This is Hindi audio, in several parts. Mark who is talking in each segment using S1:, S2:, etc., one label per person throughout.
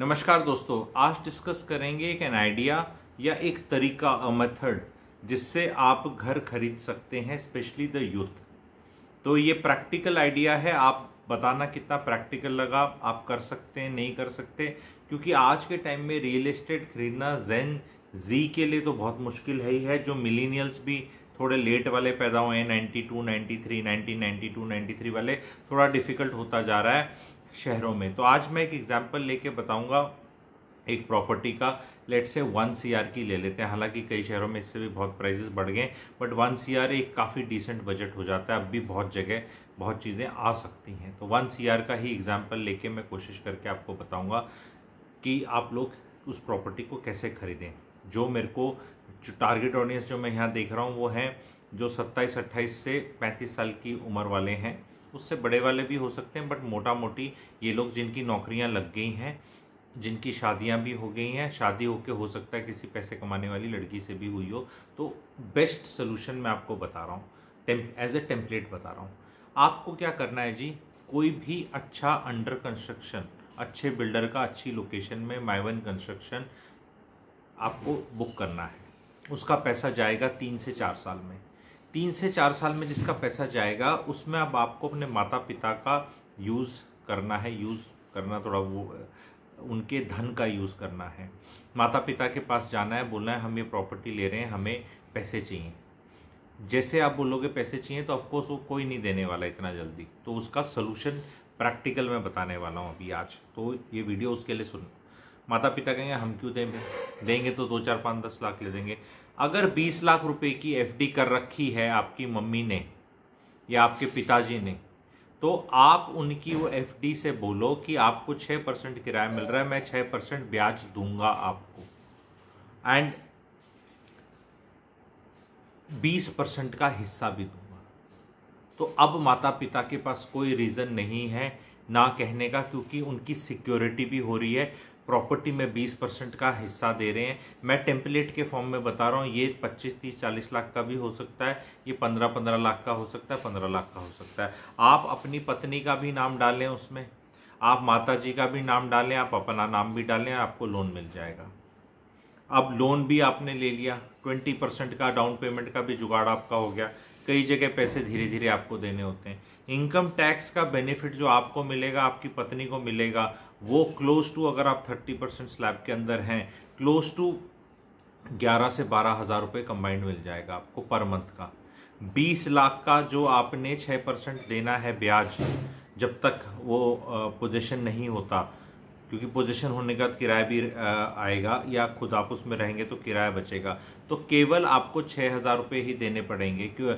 S1: नमस्कार दोस्तों आज डिस्कस करेंगे एक एन आइडिया या एक तरीका अ मेथड जिससे आप घर खरीद सकते हैं स्पेशली द यूथ तो ये प्रैक्टिकल आइडिया है आप बताना कितना प्रैक्टिकल लगा आप कर सकते हैं नहीं कर सकते क्योंकि आज के टाइम में रियल एस्टेट खरीदना जेन जी के लिए तो बहुत मुश्किल है ही है जो मिलीनियल्स भी थोड़े लेट वाले पैदा हुए हैं ninety two ninety three nineteen ninety two ninety three वाले थोड़ा डिफिकल्ट होता जा रहा है शहरों में तो आज मैं एक एग्जाम्पल लेके बताऊंगा एक प्रॉपर्टी का लेट से वन सी की ले लेते हैं हालांकि कई शहरों में इससे भी बहुत प्राइजेस बढ़ गए बट वन सी आर एक काफ़ी डिसेंट बजट हो जाता है अब भी बहुत जगह बहुत चीज़ें आ सकती हैं तो वन सी का ही एग्जाम्पल लेके मैं कोशिश करके आपको बताऊँगा कि आप लोग उस प्रॉपर्टी को कैसे खरीदें जो मेरे को जो टारगेट ऑडियंस जो मैं यहाँ देख रहा हूँ वो है जो सत्ताईस अट्ठाईस से पैंतीस साल की उम्र वाले हैं उससे बड़े वाले भी हो सकते हैं बट मोटा मोटी ये लोग जिनकी नौकरियां लग गई हैं जिनकी शादियां भी हो गई हैं शादी होके हो सकता है किसी पैसे कमाने वाली लड़की से भी हुई हो तो बेस्ट सोल्यूशन मैं आपको बता रहा हूँ एज ए टेम्पलेट बता रहा हूँ आपको क्या करना है जी कोई भी अच्छा अंडर कंस्ट्रक्शन अच्छे बिल्डर का अच्छी लोकेशन में माइवन कंस्ट्रक्शन आपको बुक करना है उसका पैसा जाएगा तीन से चार साल में तीन से चार साल में जिसका पैसा जाएगा उसमें अब आपको अपने माता पिता का यूज़ करना है यूज़ करना थोड़ा वो उनके धन का यूज़ करना है माता पिता के पास जाना है बोलना है हम ये प्रॉपर्टी ले रहे हैं हमें पैसे चाहिए जैसे आप बोलोगे पैसे चाहिए तो ऑफकोर्स वो कोई नहीं देने वाला इतना जल्दी तो उसका सोलूशन प्रैक्टिकल मैं बताने वाला हूँ अभी आज तो ये वीडियो उसके लिए सुन माता पिता कहेंगे हम क्यों देंगे देंगे तो दो चार पाँच दस लाख ले देंगे अगर 20 लाख रुपए की एफडी कर रखी है आपकी मम्मी ने या आपके पिताजी ने तो आप उनकी वो एफडी से बोलो कि आपको छः परसेंट किराया मिल रहा है मैं छः परसेंट ब्याज दूंगा आपको एंड बीस परसेंट का हिस्सा भी दूंगा तो अब माता पिता के पास कोई रीज़न नहीं है ना कहने का क्योंकि उनकी सिक्योरिटी भी हो रही है प्रॉपर्टी में 20 परसेंट का हिस्सा दे रहे हैं मैं टेम्पलेट के फॉर्म में बता रहा हूँ ये 25 30 40 लाख का भी हो सकता है ये 15 15 लाख का हो सकता है 15 लाख का हो सकता है आप अपनी पत्नी का भी नाम डालें उसमें आप माता जी का भी नाम डालें आप अपना नाम भी डालें आपको लोन मिल जाएगा अब लोन भी आपने ले लिया ट्वेंटी परसेंट का डाउन पेमेंट का भी जुगाड़ आपका हो गया कई जगह पैसे धीरे धीरे आपको देने होते हैं इनकम टैक्स का बेनिफिट जो आपको मिलेगा आपकी पत्नी को मिलेगा वो क्लोज टू अगर आप थर्टी परसेंट स्लैब के अंदर हैं क्लोज टू ग्यारह से बारह हज़ार रुपये कंबाइंड मिल जाएगा आपको पर मंथ का बीस लाख का जो आपने छः परसेंट देना है ब्याज जब तक वो पोजिशन नहीं होता क्योंकि पोजीशन होने का किराया भी आएगा या खुद आप उसमें रहेंगे तो किराया बचेगा तो केवल आपको छः हज़ार रुपये ही देने पड़ेंगे क्यों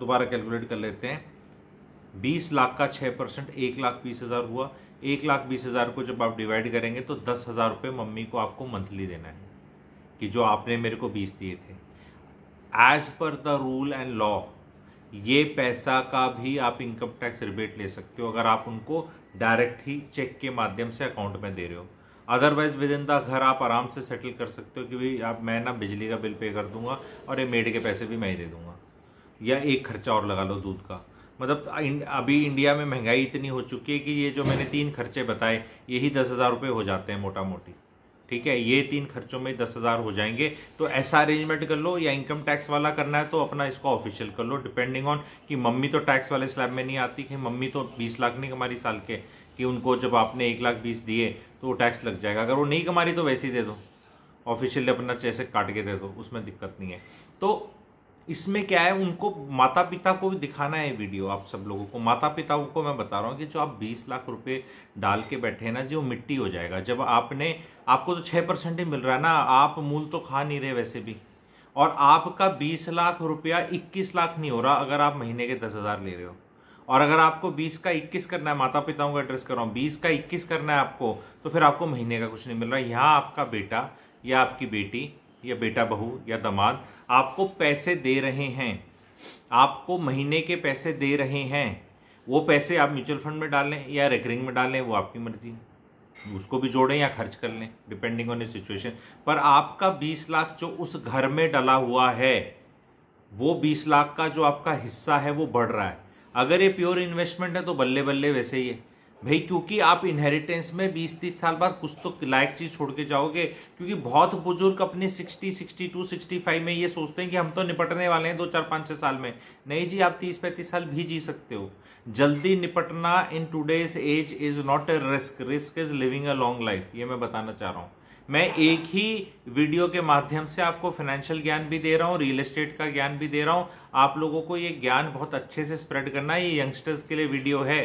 S1: दोबारा कैलकुलेट कर लेते हैं बीस लाख का छः परसेंट एक लाख बीस हज़ार हुआ एक लाख बीस हज़ार को जब आप डिवाइड करेंगे तो दस हज़ार रुपये मम्मी को आपको मंथली देना है कि जो आपने मेरे को बीस दिए थे as per the rule and law ये पैसा का भी आप इनकम टैक्स रिबेट ले सकते हो अगर आप उनको डायरेक्ट ही चेक के माध्यम से अकाउंट में दे रहे हो अदरवाइज विद इन द घर आप आराम से सेटल कर सकते हो कि भाई आप मैं ना बिजली का बिल पे कर दूंगा और ये मेड के पैसे भी मैं ही दे दूंगा या एक खर्चा और लगा लो दूध का मतलब अभी इंडिया में महंगाई इतनी हो चुकी है कि ये जो मैंने तीन खर्चे बताए यही दस हज़ार रुपये हो जाते हैं मोटा मोटी ठीक है ये तीन खर्चों में दस हज़ार हो जाएंगे तो ऐसा अरेंजमेंट कर लो या इनकम टैक्स वाला करना है तो अपना इसको ऑफिशियल कर लो डिपेंडिंग ऑन कि मम्मी तो टैक्स वाले स्लैब में नहीं आती कि मम्मी तो बीस लाख नहीं कमारी साल के कि उनको जब आपने एक लाख बीस दिए तो वो टैक्स लग जाएगा अगर वो नहीं कमा रही तो वैसे ही दे दो ऑफिशियली अपना जैसे काट के दे दो उसमें दिक्कत नहीं है तो इसमें क्या है उनको माता पिता को भी दिखाना है वीडियो आप सब लोगों को माता पिता को मैं बता रहा हूँ कि जो आप 20 लाख रुपए डाल के बैठे हैं ना जो मिट्टी हो जाएगा जब आपने आपको तो छः परसेंट ही मिल रहा है ना आप मूल तो खा नहीं रहे वैसे भी और आपका बीस लाख रुपया इक्कीस लाख नहीं हो रहा अगर आप महीने के दस हज़ार ले रहे हो और अगर आपको बीस का इक्कीस करना है माता पिताओं का एड्रेस कर रहा हूँ बीस का इक्कीस करना है आपको तो फिर आपको महीने का कुछ नहीं मिल रहा यहाँ आपका बेटा या आपकी बेटी या बेटा बहू या दामाद आपको पैसे दे रहे हैं आपको महीने के पैसे दे रहे हैं वो पैसे आप म्यूचुअल फंड में डालें या रेकरिंग में डालें वो आपकी मर्जी है उसको भी जोड़ें या खर्च कर लें डिपेंडिंग ऑन ए सिचुएशन पर आपका बीस लाख जो उस घर में डला हुआ है वो बीस लाख का जो आपका हिस्सा है वो बढ़ रहा है अगर ये प्योर इन्वेस्टमेंट है तो बल्ले बल्ले वैसे ही है भाई क्योंकि आप इनहेरिटेंस में बीस तीस साल बाद कुछ तो लायक चीज़ छोड़ के जाओगे क्योंकि बहुत बुजुर्ग अपने sixty sixty two sixty five में ये सोचते हैं कि हम तो निपटने वाले हैं दो चार पाँच छः साल में नहीं जी आप तीस पैंतीस साल भी जी सकते हो जल्दी निपटना in today's age is not a risk risk is living a long life ये मैं बताना चाह रहा हूँ मैं एक ही वीडियो के माध्यम से आपको फाइनेंशियल ज्ञान भी दे रहा हूँ रियल एस्टेट का ज्ञान भी दे रहा हूँ आप लोगों को ये ज्ञान बहुत अच्छे से स्प्रेड करना है ये यंगस्टर्स के लिए वीडियो है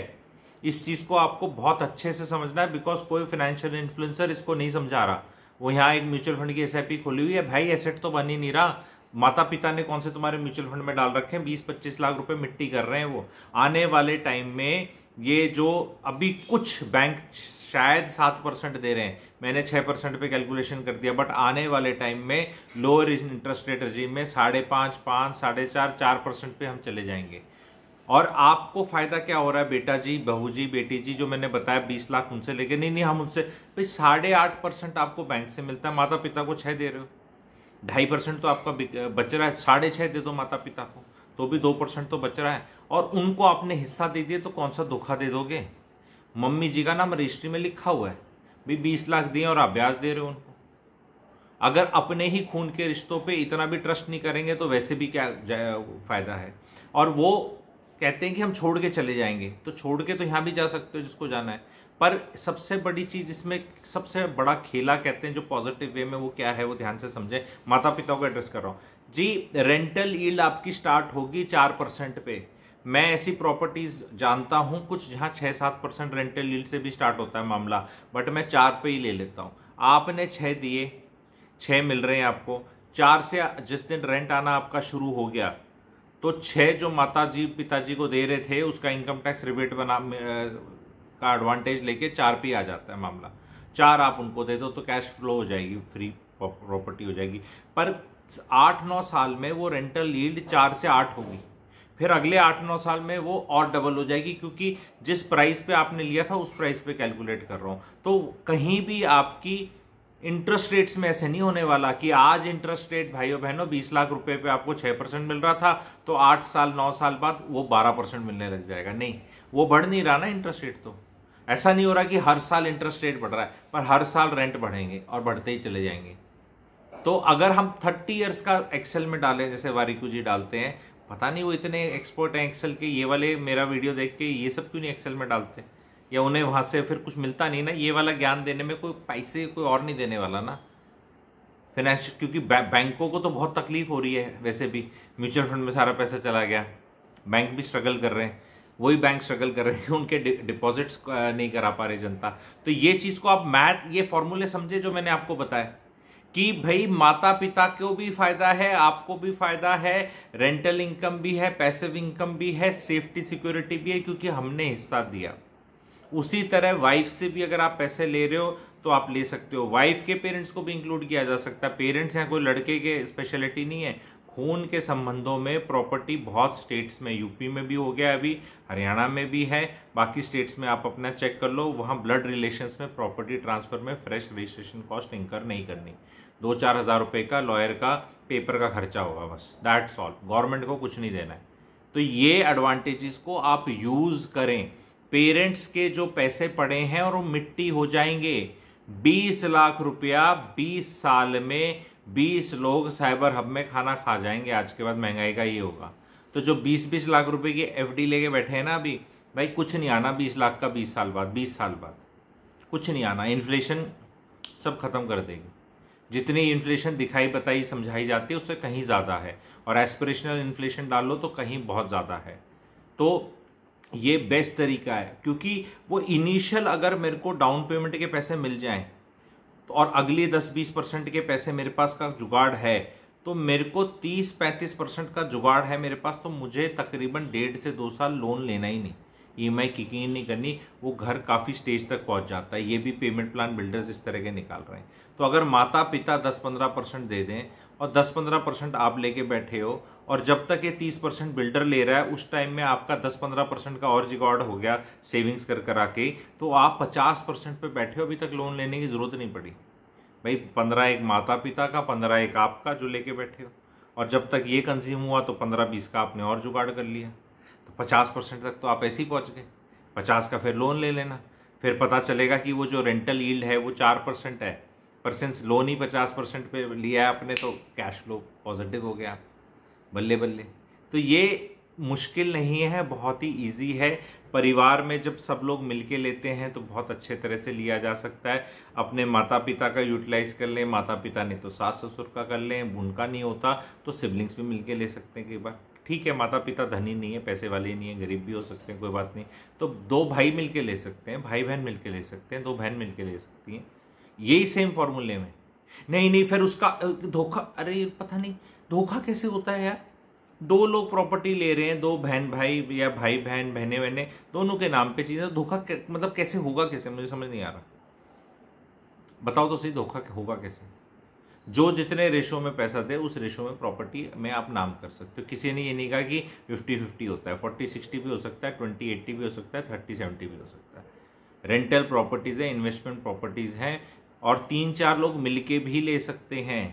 S1: इस चीज़ को आपको बहुत अच्छे से समझना है बिकॉज कोई फाइनेंशियल इन्फ्लुएंसर इसको नहीं समझा रहा वो यहाँ एक म्यूचुअल फंड की एस खोली हुई है भाई एसेट तो बन ही नहीं रहा माता पिता ने कौन से तुम्हारे म्यूचुअल फंड में डाल रखे हैं बीस पच्चीस लाख रुपए मिट्टी कर रहे हैं वो आने वाले टाइम में ये जो अभी कुछ बैंक शायद सात परसेंट दे रहे हैं मैंने छः परसेंट पे कैलकुलेशन कर दिया बट आने वाले टाइम में लोअर इंटरेस्ट रेट रजीम में साढ़े पाँच पाँच साढ़े चार चार परसेंट पे हम चले जाएंगे और आपको फ़ायदा क्या हो रहा है बेटा जी बहू जी बेटी जी जो मैंने बताया बीस लाख उनसे लेके नहीं नहीं हम उनसे भाई साढ़े आठ परसेंट आपको बैंक से मिलता है माता पिता को छः दे रहे हो ढाई परसेंट तो आपका बच रहा है साढ़े छः दे दो माता पिता को तो भी दो परसेंट तो बच रहा है और उनको आपने हिस्सा दे दिए तो कौन सा धोखा दे दोगे मम्मी जी का नाम रजिस्ट्री में लिखा हुआ है भी बीस लाख दिए और आप ब्याज दे रहे हो उनको अगर अपने ही खून के रिश्तों पे इतना भी ट्रस्ट नहीं करेंगे तो वैसे भी क्या फ़ायदा है और वो कहते हैं कि हम छोड़ के चले जाएंगे तो छोड़ के तो यहाँ भी जा सकते हो जिसको जाना है पर सबसे बड़ी चीज़ इसमें सबसे बड़ा खेला कहते हैं जो पॉजिटिव वे में वो क्या है वो ध्यान से समझें माता पिता को एड्रेस कर रहा हूँ जी रेंटल ईल्ड आपकी स्टार्ट होगी चार परसेंट पे मैं ऐसी प्रॉपर्टीज़ जानता हूँ कुछ जहाँ छः सात परसेंट रेंटल ईल्ड से भी स्टार्ट होता है मामला बट मैं चार पे ही ले लेता हूँ आपने छः दिए छः मिल रहे हैं आपको चार से जिस दिन रेंट आना आपका शुरू हो गया तो छः जो माता जी पिताजी को दे रहे थे उसका इनकम टैक्स रिबेट बना का एडवांटेज लेके चार पे आ जाता है मामला चार आप उनको दे दो तो कैश फ्लो हो जाएगी फ्री प्रॉपर्टी हो जाएगी पर आठ नौ साल में वो रेंटल लील्ड चार से आठ होगी फिर अगले आठ नौ साल में वो और डबल हो जाएगी क्योंकि जिस प्राइस पे आपने लिया था उस प्राइस पे कैलकुलेट कर रहा हूँ तो कहीं भी आपकी इंटरेस्ट रेट्स में ऐसे नहीं होने वाला कि आज इंटरेस्ट रेट भाइयों बहनों बीस लाख रुपए पे आपको छः परसेंट मिल रहा था तो आठ साल नौ साल बाद वो बारह परसेंट मिलने लग जाएगा नहीं वो बढ़ नहीं रहा ना इंटरेस्ट रेट तो ऐसा नहीं हो रहा कि हर साल इंटरेस्ट रेट बढ़ रहा है पर हर साल रेंट बढ़ेंगे और बढ़ते ही चले जाएंगे तो अगर हम थर्टी ईयर्स का एक्सेल में डालें जैसे वारिकू जी डालते हैं पता नहीं वो इतने एक्सपर्ट हैं एक्सेल के ये वाले मेरा वीडियो देख के ये सब क्यों नहीं एक्सेल में डालते हैं या उन्हें वहाँ से फिर कुछ मिलता नहीं ना ये वाला ज्ञान देने में कोई पैसे कोई और नहीं देने वाला ना फिनेंश क्योंकि बैंकों को तो बहुत तकलीफ हो रही है वैसे भी म्यूचुअल फंड में सारा पैसा चला गया बैंक भी स्ट्रगल कर रहे हैं वही बैंक स्ट्रगल कर रहे हैं उनके डिपॉजिट्स नहीं करा पा रही जनता तो ये चीज़ को आप मैथ ये फॉर्मूले समझे जो मैंने आपको बताया कि भाई माता पिता को भी फायदा है आपको भी फायदा है रेंटल इनकम भी है पैसिव इनकम भी है सेफ्टी सिक्योरिटी भी है क्योंकि हमने हिस्सा दिया उसी तरह वाइफ से भी अगर आप पैसे ले रहे हो तो आप ले सकते हो वाइफ के पेरेंट्स को भी इंक्लूड किया जा सकता है पेरेंट्स हैं कोई लड़के के स्पेशलिटी नहीं है खून के संबंधों में प्रॉपर्टी बहुत स्टेट्स में यूपी में भी हो गया अभी हरियाणा में भी है बाकी स्टेट्स में आप अपना चेक कर लो वहाँ ब्लड रिलेशंस में प्रॉपर्टी ट्रांसफर में फ्रेश रजिस्ट्रेशन कॉस्ट इंकर नहीं करनी दो चार हज़ार रुपये का लॉयर का पेपर का खर्चा होगा बस दैट्स ऑल गवर्नमेंट को कुछ नहीं देना है तो ये एडवांटेजेस को आप यूज़ करें पेरेंट्स के जो पैसे पड़े हैं और वो मिट्टी हो जाएंगे बीस लाख रुपया बीस साल में बीस लोग साइबर हब में खाना खा जाएंगे आज के बाद महंगाई का ये होगा तो जो बीस बीस लाख रुपए की एफ लेके बैठे हैं ना अभी भाई कुछ नहीं आना बीस लाख का बीस साल बाद बीस साल बाद कुछ नहीं आना इन्फ्लेशन सब खत्म कर देगी जितनी इन्फ्लेशन दिखाई बताई समझाई जाती है उससे कहीं ज़्यादा है और एस्पिरेशनल इन्फ्लेशन डाल लो तो कहीं बहुत ज़्यादा है तो ये बेस्ट तरीका है क्योंकि वो इनिशियल अगर मेरे को डाउन पेमेंट के पैसे मिल जाएं तो और अगले 10-20 परसेंट के पैसे मेरे पास का जुगाड़ है तो मेरे को 30-35 परसेंट का जुगाड़ है मेरे पास तो मुझे तकरीबन डेढ़ से दो साल लोन लेना ही नहीं ई एम आई किकिंग नहीं करनी वो घर काफ़ी स्टेज तक पहुंच जाता है ये भी पेमेंट प्लान बिल्डर्स इस तरह के निकाल रहे हैं तो अगर माता पिता 10-15 परसेंट दे दें और 10-15 परसेंट आप लेके बैठे हो और जब तक ये 30 परसेंट बिल्डर ले रहा है उस टाइम में आपका 10-15 परसेंट का और रिकॉर्ड हो गया सेविंग्स कर करा के तो आप 50 परसेंट पर बैठे हो अभी तक लोन लेने की ज़रूरत नहीं पड़ी भाई पंद्रह एक माता पिता का पंद्रह एक आपका जो लेके बैठे हो और जब तक ये कंज्यूम हुआ तो पंद्रह बीस का आपने और जुगाड़ कर लिया तो पचास परसेंट तक तो आप ऐसे ही पहुँच गए पचास का फिर लोन ले लेना फिर पता चलेगा कि वो जो रेंटल ईल्ड है वो चार परसेंट है परसेंट लोन ही पचास परसेंट पर लिया है आपने तो कैश फ्लो पॉजिटिव हो गया बल्ले बल्ले तो ये मुश्किल नहीं है बहुत ही इजी है परिवार में जब सब लोग मिलके लेते हैं तो बहुत अच्छे तरह से लिया जा सकता है अपने माता पिता का यूटिलाइज कर लें माता पिता ने तो सास ससुर का कर लें उनका नहीं होता तो सिबलिंग्स भी मिलके ले सकते हैं कई बार ठीक है माता पिता धनी नहीं है पैसे वाले नहीं है गरीब भी हो सकते हैं कोई बात नहीं तो दो भाई मिलके ले सकते हैं भाई बहन मिलके ले सकते हैं दो बहन मिलके ले सकती हैं यही सेम फॉर्मूले में नहीं नहीं फिर उसका धोखा अरे पता नहीं धोखा कैसे होता है यार दो लोग प्रॉपर्टी ले रहे हैं दो बहन भाई या भाई बहन बहने बहने दोनों के नाम पे चीज़ें तो धोखा मतलब कैसे होगा कैसे मुझे समझ नहीं आ रहा बताओ तो सही धोखा होगा कैसे जो जितने रेशो में पैसा दे उस रेशो में प्रॉपर्टी में आप नाम कर सकते हो किसी ने ये नहीं कहा कि फिफ्टी फिफ्टी होता है फोर्टी सिक्सटी भी हो सकता है ट्वेंटी एट्टी भी हो सकता है थर्टी सेवेंटी भी हो सकता है रेंटल प्रॉपर्टीज़ हैं इन्वेस्टमेंट प्रॉपर्टीज़ हैं और तीन चार लोग मिलके भी ले सकते हैं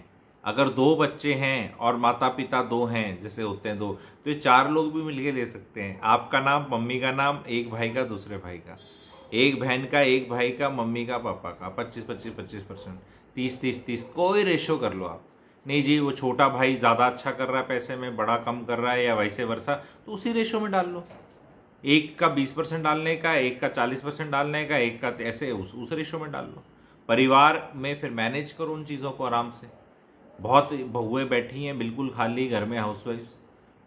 S1: अगर दो बच्चे हैं और माता पिता दो हैं जैसे होते हैं दो तो ये चार लोग भी मिलके ले सकते हैं आपका नाम मम्मी का नाम एक भाई का दूसरे भाई का एक बहन का एक भाई का मम्मी का पापा का पच्चीस पच्चीस पच्चीस परसेंट तीस तीस तीस कोई रेशो कर लो आप नहीं जी वो छोटा भाई ज़्यादा अच्छा कर रहा है पैसे में बड़ा कम कर रहा है या वैसे वर्षा तो उसी रेशो में डाल लो एक का बीस परसेंट डालने का एक का चालीस परसेंट डालने का एक का ऐसे उस उस रेशो में डाल लो परिवार में फिर मैनेज करो उन चीज़ों को आराम से बहुत बहुएँ बैठी हैं बिल्कुल खाली घर में हाउस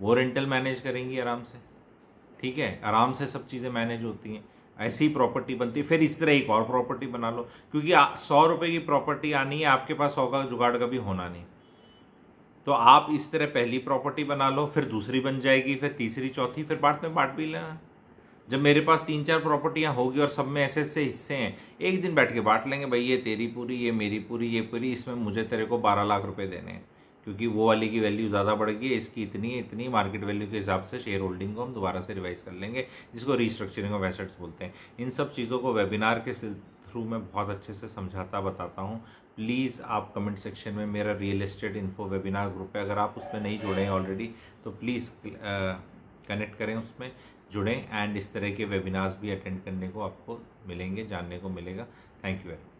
S1: वो रेंटल मैनेज करेंगी आराम से ठीक है आराम से सब चीज़ें मैनेज होती हैं ऐसी प्रॉपर्टी बनती है फिर इस तरह एक और प्रॉपर्टी बना लो क्योंकि सौ रुपये की प्रॉपर्टी आनी है आपके पास सौ का जुगाड़ कभी होना नहीं तो आप इस तरह पहली प्रॉपर्टी बना लो फिर दूसरी बन जाएगी फिर तीसरी चौथी फिर बाद में बांट भी लेना जब मेरे पास तीन चार प्रॉपर्टियाँ होगी और सब में ऐसे ऐसे हिस्से हैं एक दिन बैठ के बांट लेंगे भाई ये तेरी पूरी ये मेरी पूरी ये पूरी इसमें मुझे तेरे को बारह लाख रुपए देने हैं क्योंकि वो वाली की वैल्यू ज़्यादा बढ़ गई है इसकी इतनी इतनी मार्केट वैल्यू के हिसाब से शेयर होल्डिंग को हम दोबारा से रिवाइज कर लेंगे जिसको रीस्ट्रक्चरिंग ऑफ एसेट्स बोलते हैं इन सब चीज़ों को वेबिनार के थ्रू मैं बहुत अच्छे से समझाता बताता हूँ प्लीज़ आप कमेंट सेक्शन में मेरा real estate info webinar group है अगर आप उसमें नहीं जुड़े हैं ऑलरेडी तो प्लीज़ कनेक्ट करें उसमें जुड़ें एंड इस तरह के वेबिनार्स भी अटेंड करने को आपको मिलेंगे जानने को मिलेगा थैंक यू वेरी मच